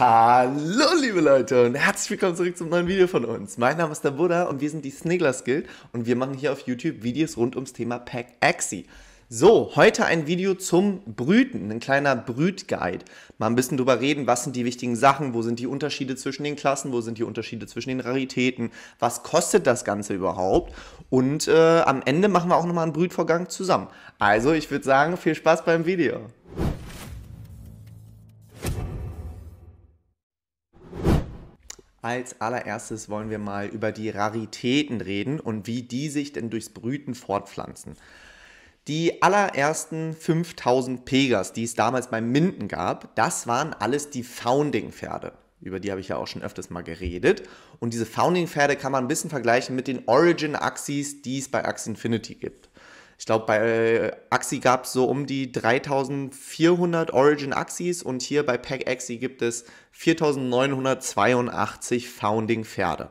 Hallo liebe Leute und herzlich willkommen zurück zum neuen Video von uns. Mein Name ist der Buddha und wir sind die Snigglers Guild und wir machen hier auf YouTube Videos rund ums Thema Pack Axi. So, heute ein Video zum Brüten, ein kleiner Brütguide. Mal ein bisschen drüber reden, was sind die wichtigen Sachen, wo sind die Unterschiede zwischen den Klassen, wo sind die Unterschiede zwischen den Raritäten, was kostet das Ganze überhaupt und äh, am Ende machen wir auch nochmal einen Brütvorgang zusammen. Also, ich würde sagen, viel Spaß beim Video. Als allererstes wollen wir mal über die Raritäten reden und wie die sich denn durchs Brüten fortpflanzen. Die allerersten 5000 Pegas, die es damals beim Minden gab, das waren alles die Founding-Pferde. Über die habe ich ja auch schon öfters mal geredet. Und diese Founding-Pferde kann man ein bisschen vergleichen mit den Origin-Axis, die es bei Axie Infinity gibt ich glaube, bei äh, Axi gab es so um die 3400 Origin Axis und hier bei Pack Axi gibt es 4982 Founding Pferde.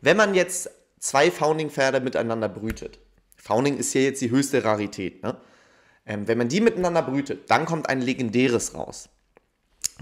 Wenn man jetzt zwei Founding Pferde miteinander brütet, Founding ist hier jetzt die höchste Rarität, ne? ähm, wenn man die miteinander brütet, dann kommt ein legendäres raus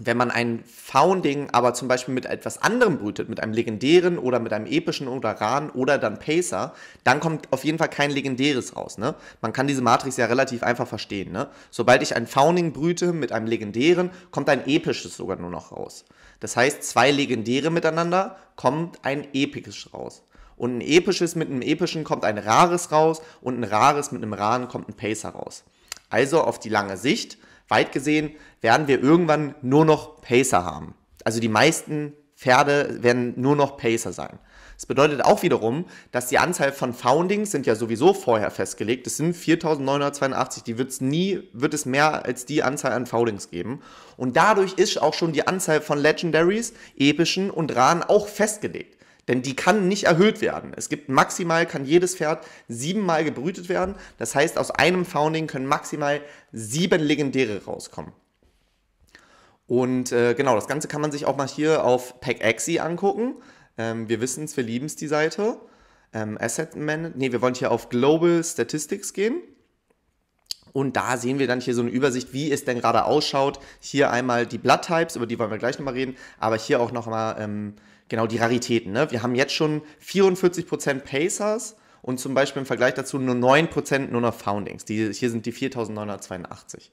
wenn man ein Founding aber zum Beispiel mit etwas anderem brütet, mit einem legendären oder mit einem epischen oder Ran oder dann Pacer, dann kommt auf jeden Fall kein legendäres raus. Ne? Man kann diese Matrix ja relativ einfach verstehen. Ne? Sobald ich ein Founding brüte mit einem legendären, kommt ein episches sogar nur noch raus. Das heißt, zwei legendäre miteinander kommt ein episches raus. Und ein episches mit einem epischen kommt ein rares raus und ein rares mit einem raren kommt ein Pacer raus. Also auf die lange Sicht weit gesehen werden wir irgendwann nur noch Pacer haben. Also die meisten Pferde werden nur noch Pacer sein. Das bedeutet auch wiederum, dass die Anzahl von Foundings sind ja sowieso vorher festgelegt. Es sind 4.982, die wird es nie, wird es mehr als die Anzahl an Foundings geben. Und dadurch ist auch schon die Anzahl von Legendaries, epischen und raren auch festgelegt. Denn die kann nicht erhöht werden. Es gibt maximal, kann jedes Pferd siebenmal gebrütet werden. Das heißt, aus einem Founding können maximal sieben Legendäre rauskommen. Und äh, genau, das Ganze kann man sich auch mal hier auf PackAxi angucken. Ähm, wir wissen es, wir lieben es, die Seite. Ähm, Asset Man, nee, wir wollen hier auf Global Statistics gehen. Und da sehen wir dann hier so eine Übersicht, wie es denn gerade ausschaut. Hier einmal die Blood Types, über die wollen wir gleich nochmal reden, aber hier auch nochmal ähm, genau die Raritäten. Ne? Wir haben jetzt schon 44% Pacers und zum Beispiel im Vergleich dazu nur 9% nur noch Foundings. Die, hier sind die 4982.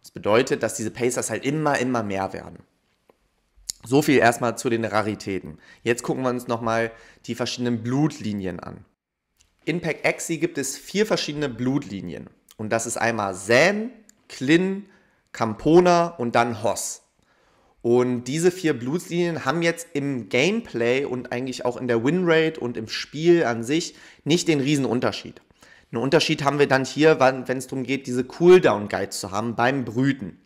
Das bedeutet, dass diese Pacers halt immer, immer mehr werden. So viel erstmal zu den Raritäten. Jetzt gucken wir uns nochmal die verschiedenen Blutlinien an. In Pack Axie gibt es vier verschiedene Blutlinien. Und das ist einmal Zen, Klin, Campona und dann Hoss. Und diese vier Blutslinien haben jetzt im Gameplay und eigentlich auch in der Winrate und im Spiel an sich nicht den riesen Unterschied. Einen Unterschied haben wir dann hier, wenn es darum geht, diese Cooldown-Guides zu haben beim Brüten.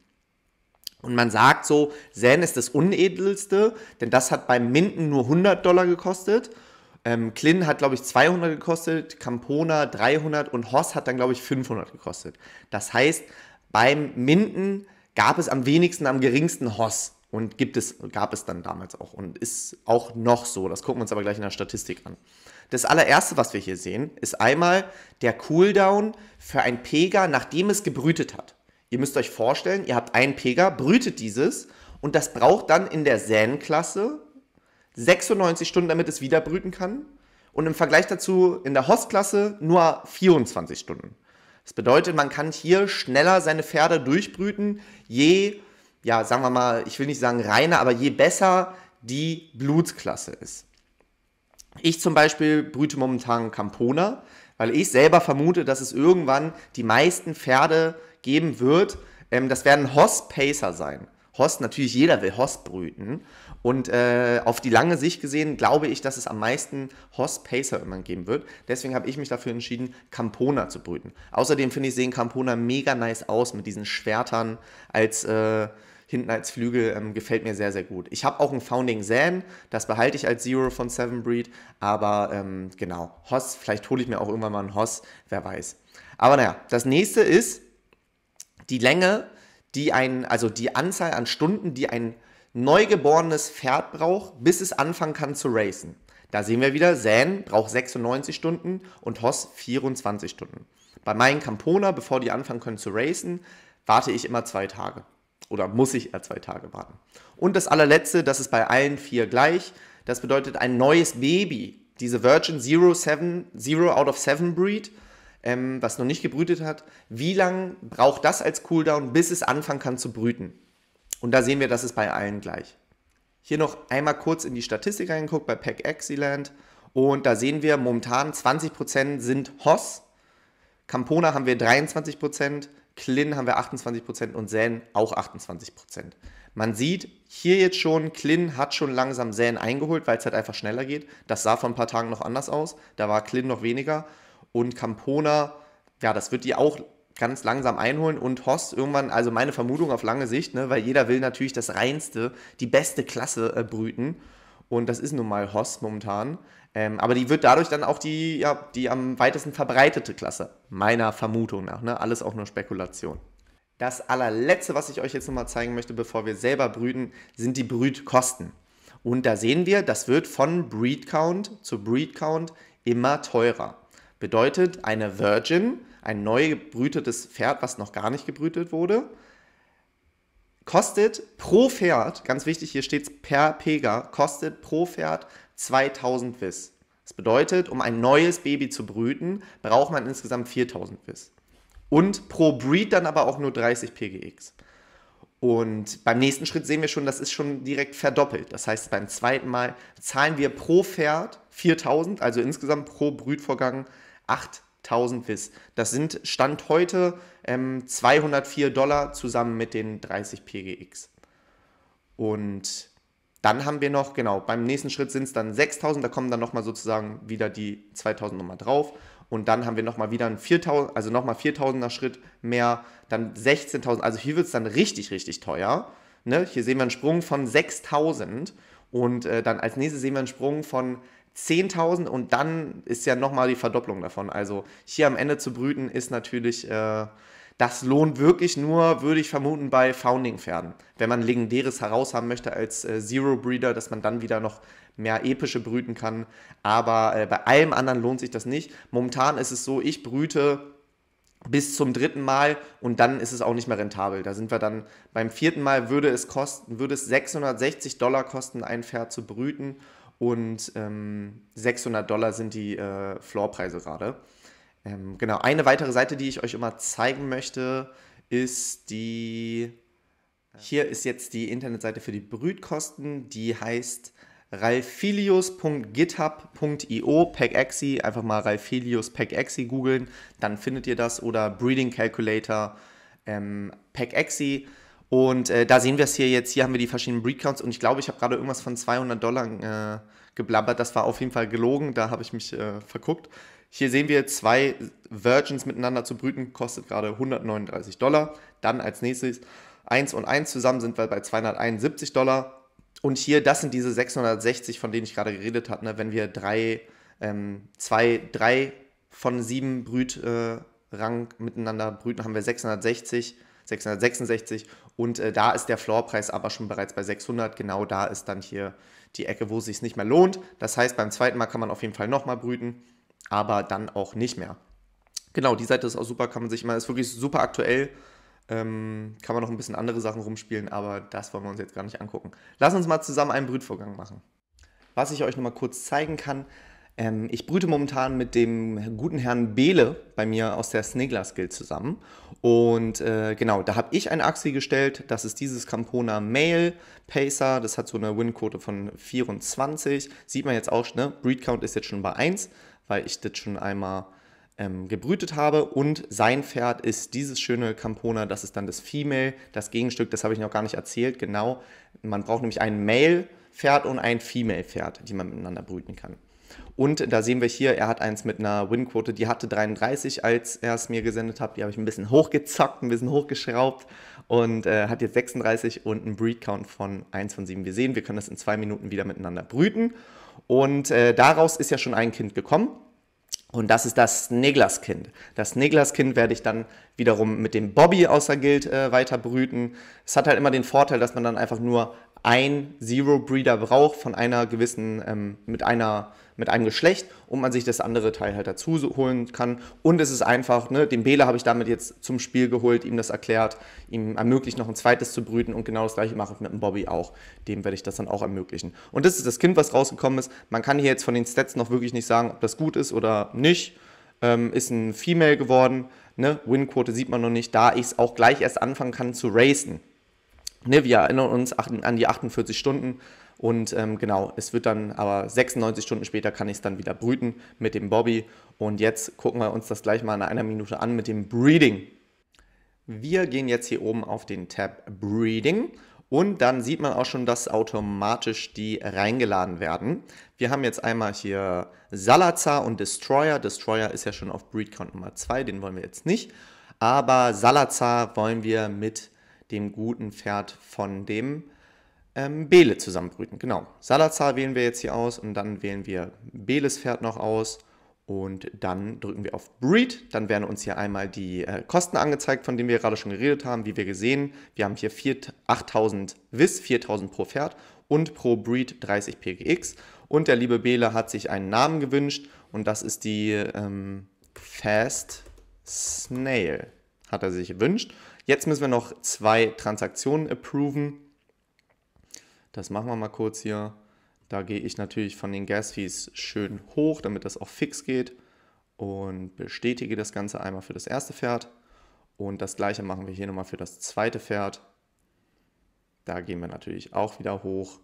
Und man sagt so, Zen ist das Unedelste, denn das hat beim Minden nur 100 Dollar gekostet ähm, Klin hat, glaube ich, 200 gekostet, Campona 300 und Hoss hat dann, glaube ich, 500 gekostet. Das heißt, beim Minden gab es am wenigsten, am geringsten Hoss. Und gibt es, gab es dann damals auch und ist auch noch so. Das gucken wir uns aber gleich in der Statistik an. Das allererste, was wir hier sehen, ist einmal der Cooldown für ein Pega, nachdem es gebrütet hat. Ihr müsst euch vorstellen, ihr habt einen Pega, brütet dieses und das braucht dann in der Zen-Klasse 96 Stunden, damit es wieder brüten kann. Und im Vergleich dazu in der Hostklasse nur 24 Stunden. Das bedeutet, man kann hier schneller seine Pferde durchbrüten, je, ja, sagen wir mal, ich will nicht sagen reiner, aber je besser die Blutsklasse ist. Ich zum Beispiel brüte momentan Campona, weil ich selber vermute, dass es irgendwann die meisten Pferde geben wird. Ähm, das werden Hoss Pacer sein. Horst, natürlich jeder will Horst brüten. Und äh, auf die lange Sicht gesehen glaube ich, dass es am meisten Horst Pacer irgendwann geben wird. Deswegen habe ich mich dafür entschieden, Campona zu brüten. Außerdem finde ich, sehen Campona mega nice aus mit diesen Schwertern als. Äh, hinten als Flügel ähm, gefällt mir sehr, sehr gut. Ich habe auch einen Founding Zen, das behalte ich als Zero von Seven Breed, aber ähm, genau, Hoss, vielleicht hole ich mir auch irgendwann mal einen Hoss, wer weiß. Aber naja, das nächste ist die Länge die ein, also die Anzahl an Stunden, die ein neugeborenes Pferd braucht, bis es anfangen kann zu racen. Da sehen wir wieder, Zan braucht 96 Stunden und Hoss 24 Stunden. Bei meinen Campona, bevor die anfangen können zu racen, warte ich immer zwei Tage. Oder muss ich eher zwei Tage warten. Und das allerletzte, das ist bei allen vier gleich. Das bedeutet, ein neues Baby, diese Virgin Zero, 7, 0 out of Seven Breed, ähm, was noch nicht gebrütet hat, wie lange braucht das als Cooldown, bis es anfangen kann zu brüten? Und da sehen wir, das ist bei allen gleich. Hier noch einmal kurz in die Statistik reingeguckt bei Pack Excellent. Und da sehen wir momentan 20% sind Hoss. Campona haben wir 23%, Klin haben wir 28% und Zen auch 28%. Man sieht hier jetzt schon, Klin hat schon langsam Zen eingeholt, weil es halt einfach schneller geht. Das sah vor ein paar Tagen noch anders aus. Da war Klin noch weniger und Campona, ja, das wird die auch ganz langsam einholen und Hoss irgendwann, also meine Vermutung auf lange Sicht, ne, weil jeder will natürlich das Reinste, die beste Klasse äh, brüten und das ist nun mal Hoss momentan. Ähm, aber die wird dadurch dann auch die, ja, die am weitesten verbreitete Klasse, meiner Vermutung nach. Ne? Alles auch nur Spekulation. Das allerletzte, was ich euch jetzt nochmal zeigen möchte, bevor wir selber brüten, sind die Brütkosten. Und da sehen wir, das wird von Breed Count zu Breed Count immer teurer bedeutet eine Virgin, ein neu gebrütetes Pferd, was noch gar nicht gebrütet wurde, kostet pro Pferd, ganz wichtig, hier steht es per Pega, kostet pro Pferd 2000 Wiss. Das bedeutet, um ein neues Baby zu brüten, braucht man insgesamt 4000 Wiss. Und pro Breed dann aber auch nur 30 PGX. Und beim nächsten Schritt sehen wir schon, das ist schon direkt verdoppelt. Das heißt, beim zweiten Mal zahlen wir pro Pferd 4000, also insgesamt pro Brütvorgang 4000. 8000 Vis. Das sind Stand heute ähm, 204 Dollar zusammen mit den 30 PGX. Und dann haben wir noch, genau, beim nächsten Schritt sind es dann 6000, da kommen dann nochmal sozusagen wieder die 2000 nochmal drauf. Und dann haben wir nochmal wieder ein 4000, also nochmal 4000er Schritt mehr, dann 16.000. Also hier wird es dann richtig, richtig teuer. Ne? Hier sehen wir einen Sprung von 6000 und äh, dann als nächstes sehen wir einen Sprung von 10.000 und dann ist ja nochmal die Verdopplung davon. Also hier am Ende zu brüten ist natürlich, äh, das lohnt wirklich nur, würde ich vermuten, bei Founding-Pferden. Wenn man legendäres heraus haben möchte als äh, Zero-Breeder, dass man dann wieder noch mehr epische brüten kann. Aber äh, bei allem anderen lohnt sich das nicht. Momentan ist es so, ich brüte bis zum dritten Mal und dann ist es auch nicht mehr rentabel. Da sind wir dann beim vierten Mal würde es kosten, würde es 660 Dollar kosten, ein Pferd zu brüten und ähm, 600 Dollar sind die äh, Floorpreise gerade. Ähm, genau, eine weitere Seite, die ich euch immer zeigen möchte, ist die. Äh, hier ist jetzt die Internetseite für die Brütkosten, die heißt ralphilius.github.io packaxi, einfach mal ralphilius packaxi googeln, dann findet ihr das oder Breeding Calculator ähm, packaxi. Und äh, da sehen wir es hier jetzt. Hier haben wir die verschiedenen Breedcounts und ich glaube, ich habe gerade irgendwas von 200 Dollar äh, geblabbert. Das war auf jeden Fall gelogen, da habe ich mich äh, verguckt. Hier sehen wir zwei Virgins miteinander zu brüten, kostet gerade 139 Dollar. Dann als nächstes 1 und 1 zusammen sind wir bei 271 Dollar. Und hier, das sind diese 660, von denen ich gerade geredet habe. Ne? Wenn wir drei, ähm, zwei, drei von sieben Brütrang äh, miteinander brüten, haben wir 660 666 und äh, da ist der Floorpreis aber schon bereits bei 600. Genau da ist dann hier die Ecke, wo es sich nicht mehr lohnt. Das heißt, beim zweiten Mal kann man auf jeden Fall nochmal brüten, aber dann auch nicht mehr. Genau, die Seite ist auch super, kann man sich immer, ist wirklich super aktuell. Ähm, kann man noch ein bisschen andere Sachen rumspielen, aber das wollen wir uns jetzt gar nicht angucken. Lass uns mal zusammen einen Brütvorgang machen. Was ich euch nochmal kurz zeigen kann, ähm, ich brüte momentan mit dem guten Herrn Behle bei mir aus der Sneglas Skill zusammen. Und äh, genau, da habe ich eine Axi gestellt. Das ist dieses Campona Mail Pacer. Das hat so eine Winquote von 24. Sieht man jetzt auch, ne? Breed Count ist jetzt schon bei 1, weil ich das schon einmal ähm, gebrütet habe. Und sein Pferd ist dieses schöne Campona, das ist dann das Female, das Gegenstück, das habe ich noch gar nicht erzählt. Genau, man braucht nämlich ein Male-Pferd und ein Female-Pferd, die man miteinander brüten kann. Und da sehen wir hier, er hat eins mit einer Win-Quote, die hatte 33, als er es mir gesendet hat. Die habe ich ein bisschen hochgezockt, ein bisschen hochgeschraubt und äh, hat jetzt 36 und einen Breed-Count von 1 von 7. Wir sehen, wir können das in zwei Minuten wieder miteinander brüten. Und äh, daraus ist ja schon ein Kind gekommen. Und das ist das Neglas-Kind. Das Neglas-Kind werde ich dann wiederum mit dem Bobby außer Gild äh, weiter brüten. Es hat halt immer den Vorteil, dass man dann einfach nur ein Zero-Breeder braucht von einer gewissen, ähm, mit, einer, mit einem Geschlecht und man sich das andere Teil halt dazu holen kann. Und es ist einfach, ne, den Bela habe ich damit jetzt zum Spiel geholt, ihm das erklärt, ihm ermöglicht, noch ein zweites zu brüten und genau das gleiche mache ich mit dem Bobby auch. Dem werde ich das dann auch ermöglichen. Und das ist das Kind, was rausgekommen ist. Man kann hier jetzt von den Stats noch wirklich nicht sagen, ob das gut ist oder nicht. Ähm, ist ein Female geworden, ne? Win-Quote sieht man noch nicht, da ich es auch gleich erst anfangen kann zu racen. Ne, wir erinnern uns an die 48 Stunden und ähm, genau, es wird dann aber 96 Stunden später kann ich es dann wieder brüten mit dem Bobby. Und jetzt gucken wir uns das gleich mal in einer Minute an mit dem Breeding. Wir gehen jetzt hier oben auf den Tab Breeding und dann sieht man auch schon, dass automatisch die reingeladen werden. Wir haben jetzt einmal hier Salazar und Destroyer. Destroyer ist ja schon auf Breed Count Nummer 2, den wollen wir jetzt nicht. Aber Salazar wollen wir mit dem guten Pferd von dem ähm, Bele zusammenbrüten. Genau. Salazar wählen wir jetzt hier aus und dann wählen wir Beles Pferd noch aus. Und dann drücken wir auf Breed. Dann werden uns hier einmal die äh, Kosten angezeigt, von denen wir gerade schon geredet haben. Wie wir gesehen, wir haben hier 8000 WIS, 4000 pro Pferd und pro Breed 30 PGX. Und der liebe Bele hat sich einen Namen gewünscht und das ist die ähm, Fast Snail, hat er sich gewünscht. Jetzt müssen wir noch zwei Transaktionen approven. Das machen wir mal kurz hier. Da gehe ich natürlich von den Gas-Fees schön hoch, damit das auch fix geht. Und bestätige das Ganze einmal für das erste Pferd. Und das gleiche machen wir hier nochmal für das zweite Pferd. Da gehen wir natürlich auch wieder hoch.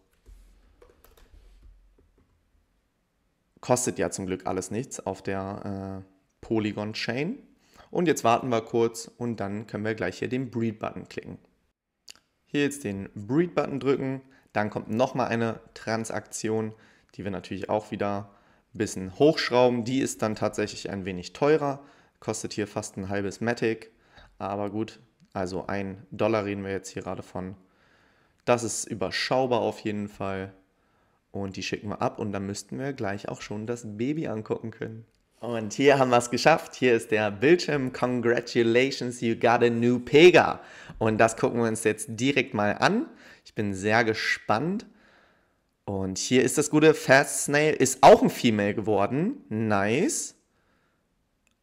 Kostet ja zum Glück alles nichts auf der äh, Polygon-Chain. Und jetzt warten wir kurz und dann können wir gleich hier den Breed-Button klicken. Hier jetzt den Breed-Button drücken, dann kommt nochmal eine Transaktion, die wir natürlich auch wieder ein bisschen hochschrauben. Die ist dann tatsächlich ein wenig teurer, kostet hier fast ein halbes Matic, aber gut, also ein Dollar reden wir jetzt hier gerade von. Das ist überschaubar auf jeden Fall. Und die schicken wir ab und dann müssten wir gleich auch schon das Baby angucken können. Und hier haben wir es geschafft. Hier ist der Bildschirm. Congratulations, you got a new Pega. Und das gucken wir uns jetzt direkt mal an. Ich bin sehr gespannt. Und hier ist das gute Fast Snail. Ist auch ein Female geworden. Nice.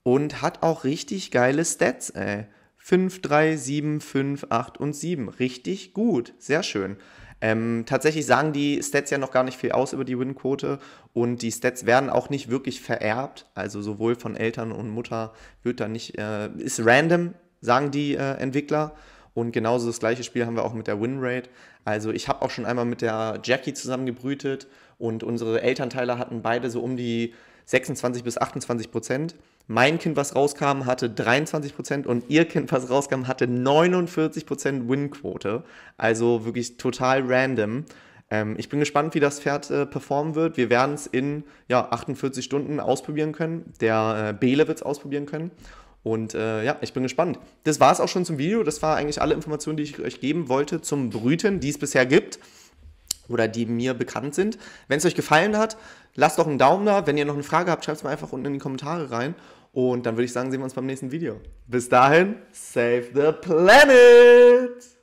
Und hat auch richtig geile Stats, ey. 5, 3, 7, 5, 8 und 7. Richtig gut. Sehr schön. Ähm, tatsächlich sagen die Stats ja noch gar nicht viel aus über die Win-Quote und die Stats werden auch nicht wirklich vererbt. Also sowohl von Eltern und Mutter wird da nicht, äh, ist random, sagen die äh, Entwickler. Und genauso das gleiche Spiel haben wir auch mit der Winrate. Also ich habe auch schon einmal mit der Jackie zusammengebrütet und unsere Elternteile hatten beide so um die 26 bis 28 Prozent mein Kind, was rauskam, hatte 23 und ihr Kind, was rauskam, hatte 49 Win-Quote. Also wirklich total random. Ähm, ich bin gespannt, wie das Pferd äh, performen wird. Wir werden es in ja, 48 Stunden ausprobieren können. Der äh, Bele wird es ausprobieren können. Und äh, ja, ich bin gespannt. Das war es auch schon zum Video. Das war eigentlich alle Informationen, die ich euch geben wollte zum Brüten, die es bisher gibt oder die mir bekannt sind. Wenn es euch gefallen hat, lasst doch einen Daumen da. Wenn ihr noch eine Frage habt, schreibt es mir einfach unten in die Kommentare rein. Und dann würde ich sagen, sehen wir uns beim nächsten Video. Bis dahin, save the planet!